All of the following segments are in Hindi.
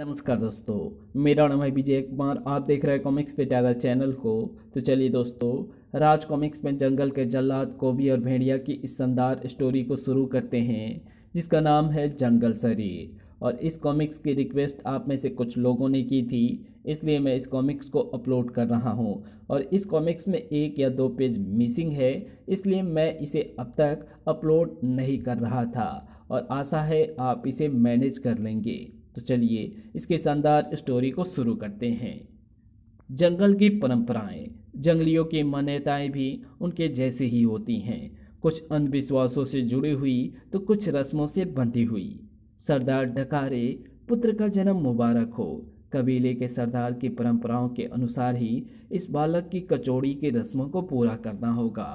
नमस्कार दोस्तों मेरा नाम है विजय कुमार आप देख रहे हैं कॉमिक्स पे टाइगर चैनल को तो चलिए दोस्तों राज कॉमिक्स में जंगल के जल्लाद कोबी और भेड़िया की इस शानदार स्टोरी को शुरू करते हैं जिसका नाम है जंगल शरीर और इस कॉमिक्स की रिक्वेस्ट आप में से कुछ लोगों ने की थी इसलिए मैं इस कॉमिक्स को अपलोड कर रहा हूँ और इस कॉमिक्स में एक या दो पेज मिसिंग है इसलिए मैं इसे अब तक अपलोड नहीं कर रहा था और आशा है आप इसे मैनेज कर लेंगे तो चलिए इसके शानदार स्टोरी को शुरू करते हैं जंगल की परंपराएं जंगलियों की मान्यताएं भी उनके जैसे ही होती हैं कुछ अंधविश्वासों से जुड़ी हुई तो कुछ रस्मों से बंधी हुई सरदार डकारे पुत्र का जन्म मुबारक हो कबीले के सरदार की परंपराओं के अनुसार ही इस बालक की कचौड़ी की रस्मों को पूरा करना होगा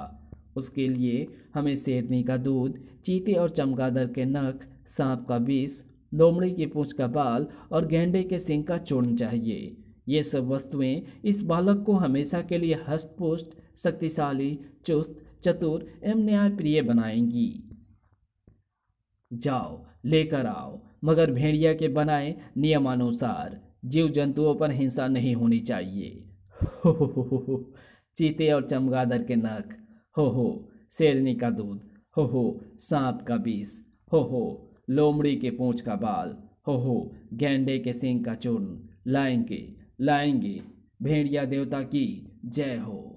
उसके लिए हमें शेरनी का दूध चीते और चमगादड़ के नख सांप का विष लोमड़ी की पूछ का बाल और गेंडे के सिंह का चूर्ण चाहिए ये सब वस्तुएं इस बालक को हमेशा के लिए हस्तपुष्ट शक्तिशाली चुस्त चतुर एवं न्यायप्रिय बनाएंगी जाओ लेकर आओ मगर भेड़िया के बनाए नियमानुसार जीव जंतुओं पर हिंसा नहीं होनी चाहिए हो हो हो हो हो चीते और चमगादर के नख हो हो शेरनी का दूध हो हो सांप का बीस हो हो लोमड़ी के पूंछ का बाल हो हो गेंडे के सिंग का चूर्ण लाएंगे लाएंगे भेड़िया देवता की जय हो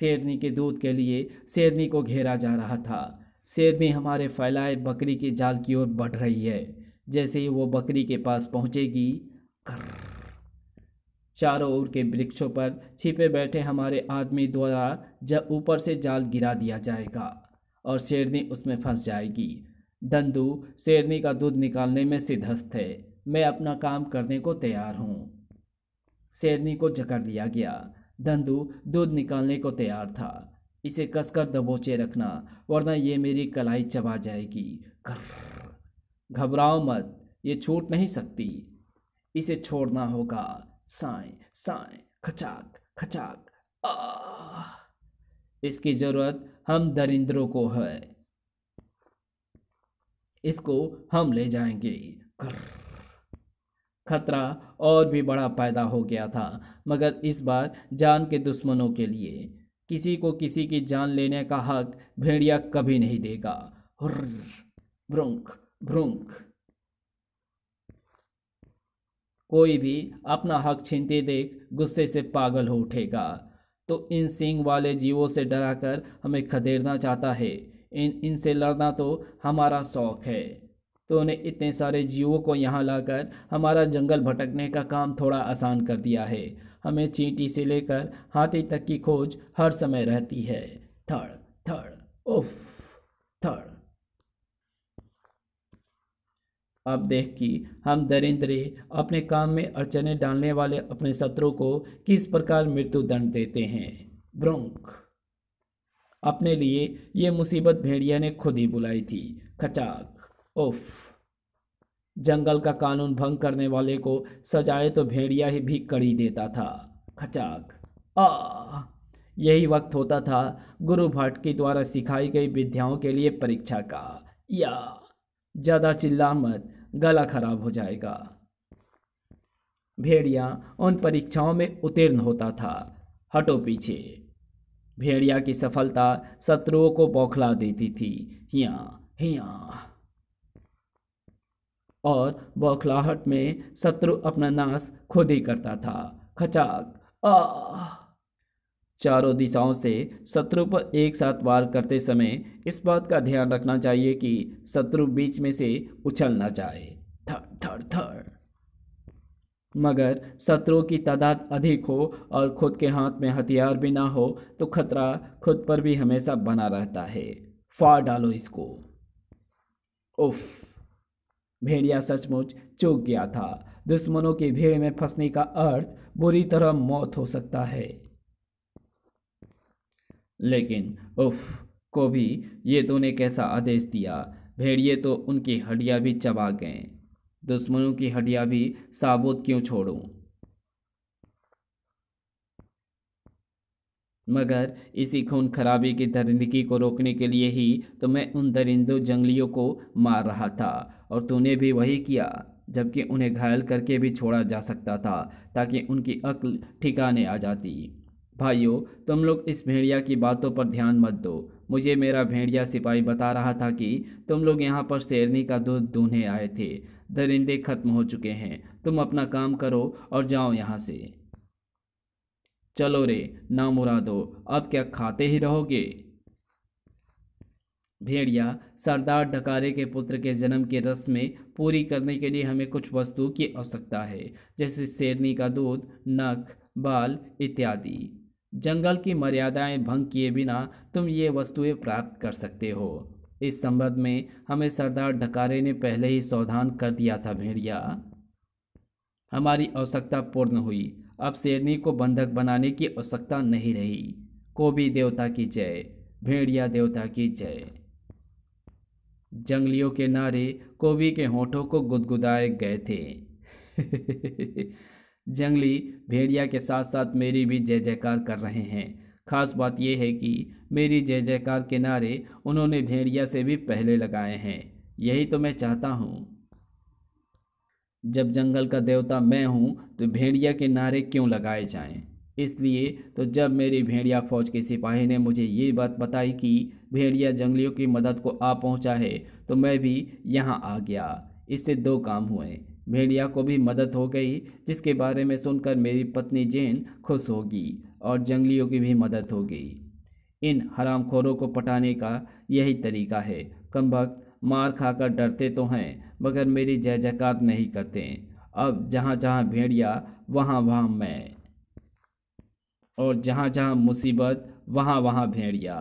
शेरनी के दूध के लिए शेरनी को घेरा जा रहा था शेरनी हमारे फैलाए बकरी के जाल की ओर बढ़ रही है जैसे ही वो बकरी के पास पहुंचेगी चारों ओर के वृक्षों पर छिपे बैठे हमारे आदमी द्वारा जब ऊपर से जाल गिरा दिया जाएगा और शेरनी उसमें फंस जाएगी धंधू शेरनी का दूध निकालने में सिद्धस्त है मैं अपना काम करने को तैयार हूँ शेरनी को जकड़ लिया गया धंधू दूध निकालने को तैयार था इसे कसकर दबोचे रखना वरना ये मेरी कलाई चबा जाएगी घबराओ मत ये छूट नहीं सकती इसे छोड़ना होगा साए साए खचाक खचाक इसकी ज़रूरत हम दरिंद्रों को है इसको हम ले जाएंगे खतरा और भी बड़ा पैदा हो गया था मगर इस बार जान के दुश्मनों के लिए किसी को किसी की जान लेने का हक भेड़िया कभी नहीं देगा भ्रुंक भ्रुंक कोई भी अपना हक छीनते देख गुस्से से पागल हो उठेगा तो इन सींग वाले जीवों से डराकर हमें खदेड़ना चाहता है इन इनसे लड़ना तो हमारा शौक है तो उन्हें इतने सारे जीवों को यहाँ लाकर हमारा जंगल भटकने का काम थोड़ा आसान कर दिया है हमें चींटी से लेकर हाथी तक की खोज हर समय रहती है थड़ थड़ उफ थड़ अब देख कि हम दरिंद्रे अपने काम में अड़चने डालने वाले अपने शत्रु को किस प्रकार मृत्यु दंड देते हैं ब्रोंक अपने लिए ये मुसीबत भेड़िया ने खुद ही बुलाई थी खचाक उफ जंगल का कानून भंग करने वाले को सजाए तो भेड़िया ही भी कड़ी देता था खचाक आ यही वक्त होता था गुरु भट्ट के द्वारा सिखाई गई विद्याओं के लिए परीक्षा का या ज़्यादा चिल्ला मत गला खराब हो जाएगा भेड़िया उन परीक्षाओं में उत्तीर्ण होता था हटो पीछे भेड़िया की सफलता शत्रुओं को बौखला देती थी हिया हिया और बौखलाहट में शत्रु अपना नाश खुद ही करता था खचाक आ चारों दिशाओं से शत्रु पर एक साथ वार करते समय इस बात का ध्यान रखना चाहिए कि शत्रु बीच में से उछल ना चाहे थर थर थर मगर शत्रुओं की तादाद अधिक हो और खुद के हाथ में हथियार भी ना हो तो खतरा खुद पर भी हमेशा बना रहता है फाड़ डालो इसको उफ भेड़िया सचमुच चूक गया था दुश्मनों की भीड़ में फंसने का अर्थ बुरी तरह मौत हो सकता है लेकिन उफ को भी ये तूने कैसा आदेश दिया भेड़िए तो उनकी हड्डियाँ भी चबा गए दुश्मनों की हड्डियाँ भी साबुत क्यों छोड़ूं मगर इसी खून खराबी की दरिंदगी को रोकने के लिए ही तो मैं उन दरिंदों जंगलियों को मार रहा था और तूने भी वही किया जबकि उन्हें घायल करके भी छोड़ा जा सकता था ताकि उनकी अक्ल ठिकाने आ जाती भाइयों तुम लोग इस भेड़िया की बातों पर ध्यान मत दो मुझे मेरा भेड़िया सिपाही बता रहा था कि तुम लोग यहाँ पर शेरनी का दूध दूहने आए थे दरिंदे खत्म हो चुके हैं तुम अपना काम करो और जाओ यहाँ से चलो रे ना मुरादो अब क्या खाते ही रहोगे भेड़िया सरदार डकारे के पुत्र के जन्म की रस्में पूरी करने के लिए हमें कुछ वस्तुओं की आवश्यकता है जैसे शेरनी का दूध नख बाल इत्यादि जंगल की मर्यादाएं भंग किए बिना तुम ये वस्तुएं प्राप्त कर सकते हो इस संबंध में हमें सरदार ढकारे ने पहले ही सावधान कर दिया था भेड़िया हमारी आवश्यकता पूर्ण हुई अब शेरनी को बंधक बनाने की आवश्यकता नहीं रही को भी देवता की जय भेड़िया देवता की जय जंगलियों के नारे कोबी के होठों को गुदगुदाए गए थे जंगली भेड़िया के साथ साथ मेरी भी जय जयकार कर रहे हैं खास बात यह है कि मेरी जय जयकार के नारे उन्होंने भेड़िया से भी पहले लगाए हैं यही तो मैं चाहता हूँ जब जंगल का देवता मैं हूँ तो भेड़िया के नारे क्यों लगाए जाएं? इसलिए तो जब मेरी भेड़िया फौज के सिपाही ने मुझे ये बात बताई कि भेड़िया जंगलियों की मदद को आ पहुँचा है तो मैं भी यहाँ आ गया इससे दो काम हुए भेड़िया को भी मदद हो गई जिसके बारे में सुनकर मेरी पत्नी जेन खुश होगी और जंगलियों की भी मदद हो गई इन हरामखोरों को पटाने का यही तरीका है कमबक मार खाकर डरते तो हैं मगर मेरी जय जयकार नहीं करते अब जहाँ जहाँ भेड़िया वहाँ वहाँ मैं और जहाँ जहाँ मुसीबत वहाँ वहाँ भेड़िया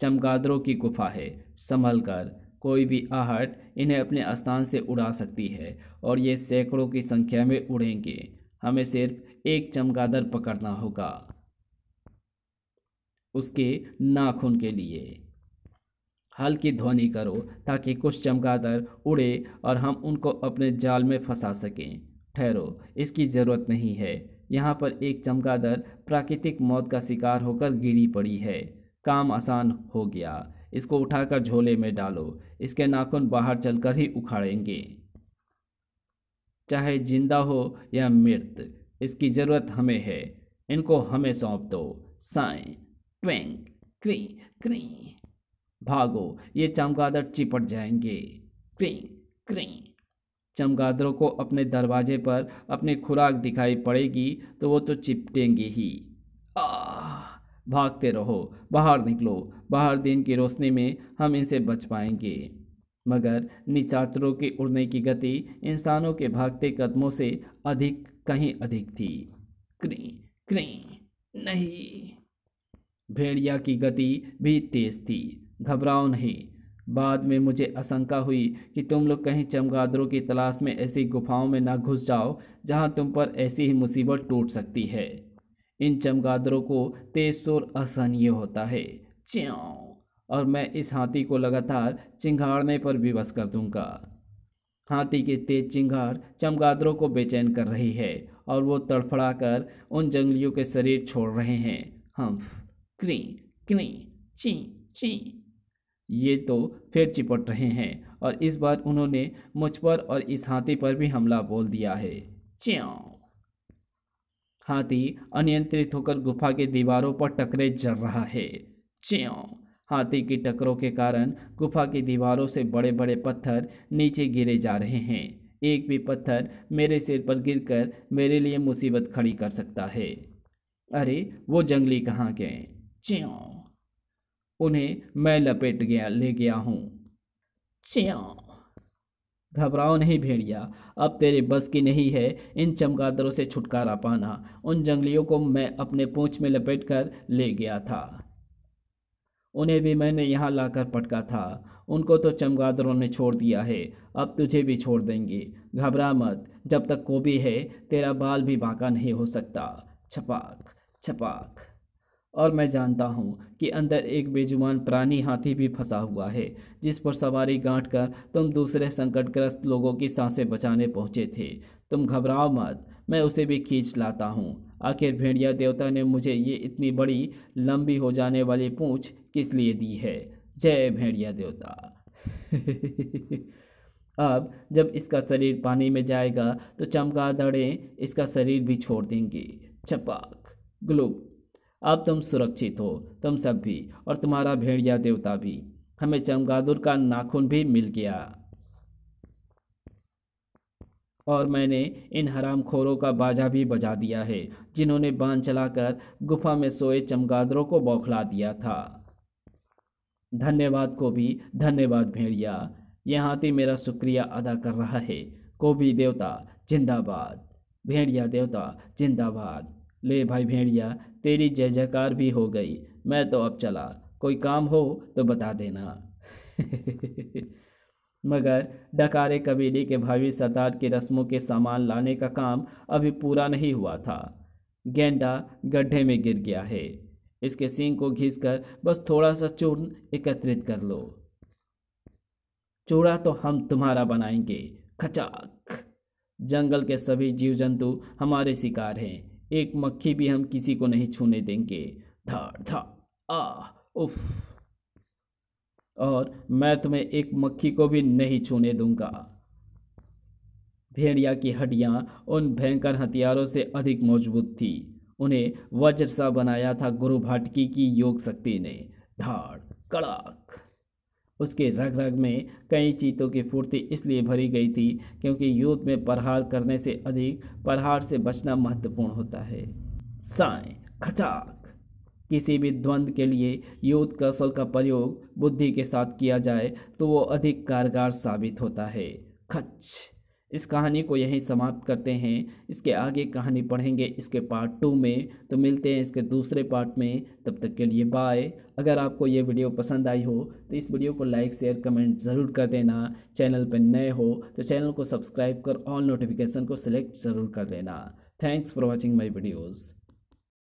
चमगादड़ों की गुफा है संभल कर कोई भी आहट इन्हें अपने स्थान से उड़ा सकती है और ये सैकड़ों की संख्या में उड़ेंगे हमें सिर्फ एक चमगादड़ पकड़ना होगा उसके नाखून के लिए हल्की ध्वनि करो ताकि कुछ चमगादड़ उड़े और हम उनको अपने जाल में फंसा सकें ठहरो इसकी ज़रूरत नहीं है यहाँ पर एक चमगादड़ प्राकृतिक मौत का शिकार होकर गिरी पड़ी है काम आसान हो गया इसको उठाकर झोले में डालो इसके नाखून बाहर चलकर ही उखाड़ेंगे चाहे जिंदा हो या मृत इसकी ज़रूरत हमें है इनको हमें सौंप दो साए ट्वेंग क्री क्री भागो ये चमगादड़ चिपट जाएंगे क्री क्री चमगादड़ों को अपने दरवाजे पर अपनी खुराक दिखाई पड़ेगी तो वो तो चिपटेंगे ही आह भागते रहो बाहर निकलो बाहर दिन की रोशनी में हम इनसे बच पाएंगे मगर निचात्रों के उड़ने की गति इंसानों के भागते कदमों से अधिक कहीं अधिक थी क्री क्री नहीं भेड़िया की गति भी तेज थी घबराओ नहीं बाद में मुझे आशंका हुई कि तुम लोग कहीं चमगादड़ों की तलाश में ऐसी गुफाओं में ना घुस जाओ जहां तुम पर ऐसी ही मुसीबत टूट सकती है इन चमगादड़ों को तेज शोर असहनीय होता है च्याओ और मैं इस हाथी को लगातार चिंगाड़ने पर विवश कर दूंगा हाथी के तेज चिंगार चमगादड़ों को बेचैन कर रही है और वो तड़फड़ा कर उन जंगलियों के शरीर छोड़ रहे हैं हम क्री क्री ची ची ये तो फिर चिपट रहे हैं और इस बार उन्होंने मुझ पर और इस हाथी पर भी हमला बोल दिया है च्याओ हाथी अनियंत्रित होकर गुफा की दीवारों पर टकरे जर रहा है च्यों हाथी की टकरों के कारण गुफा की दीवारों से बड़े बड़े पत्थर नीचे गिरे जा रहे हैं एक भी पत्थर मेरे सिर पर गिरकर मेरे लिए मुसीबत खड़ी कर सकता है अरे वो जंगली कहाँ गए च्यों उन्हें मैं लपेट गया ले गया हूँ च्यों घबराओ नहीं भेड़िया अब तेरे बस की नहीं है इन चमगादड़ों से छुटकारा पाना उन जंगलियों को मैं अपने पूँछ में लपेट कर ले गया था उन्हें भी मैंने यहाँ लाकर पटका था उनको तो चमगादड़ों ने छोड़ दिया है अब तुझे भी छोड़ देंगे घबरा मत जब तक कोबी है तेरा बाल भी बाका नहीं हो सकता छपाक छपाक और मैं जानता हूँ कि अंदर एक बेजुबान प्राणी हाथी भी फंसा हुआ है जिस पर सवारी गांठ कर तुम दूसरे संकटग्रस्त लोगों की सांसें बचाने पहुँचे थे तुम घबराओ मत मैं उसे भी खींच लाता हूँ आखिर भेड़िया देवता ने मुझे ये इतनी बड़ी लंबी हो जाने वाली पूँछ किस लिए दी है जय भेड़िया देवता अब जब इसका शरीर पानी में जाएगा तो दड़े इसका शरीर भी छोड़ देंगी चपाक ग्लुप अब तुम सुरक्षित हो तुम सब भी और तुम्हारा भेड़िया देवता भी हमें चमगादुर का नाखून भी मिल गया और मैंने इन हरामखोरों का बाजा भी बजा दिया है जिन्होंने बांध चलाकर गुफा में सोए चमगादड़ों को बौखला दिया था धन्यवाद को भी धन्यवाद भेड़िया यह हाथी मेरा शुक्रिया अदा कर रहा है को भी देवता जिंदाबाद भेड़िया देवता जिंदाबाद ले भाई भेड़िया तेरी जय जयकार भी हो गई मैं तो अब चला कोई काम हो तो बता देना मगर डकारे कबीले के भावी सरदार की रस्मों के सामान लाने का काम अभी पूरा नहीं हुआ था गेंडा गड्ढे में गिर गया है इसके सींग को घिस बस थोड़ा सा चूर्ण एकत्रित कर लो चूड़ा तो हम तुम्हारा बनाएंगे खचाक जंगल के सभी जीव जंतु हमारे शिकार हैं एक मक्खी भी हम किसी को नहीं छूने देंगे धार धा आ उफ और मैं तुम्हें एक मक्खी को भी नहीं छूने दूंगा भेड़िया की हड्डियां उन भयंकर हथियारों से अधिक मजबूत थी उन्हें वज्र सा बनाया था गुरु भाटकी की योग शक्ति ने धाड़ कड़ाक उसके रग रग में कई चीतों की फूर्ति इसलिए भरी गई थी क्योंकि युद्ध में प्रहार करने से अधिक प्रहार से बचना महत्वपूर्ण होता है साय खचाक किसी भी द्वंद्व के लिए युद्ध कौशल का प्रयोग बुद्धि के साथ किया जाए तो वो अधिक कारगर साबित होता है खच इस कहानी को यहीं समाप्त करते हैं इसके आगे कहानी पढ़ेंगे इसके पार्ट टू में तो मिलते हैं इसके दूसरे पार्ट में तब तक के लिए बाय अगर आपको ये वीडियो पसंद आई हो तो इस वीडियो को लाइक शेयर कमेंट ज़रूर कर देना चैनल पर नए हो तो चैनल को सब्सक्राइब कर ऑल नोटिफिकेशन को सिलेक्ट ज़रूर कर देना thanks for watching my videos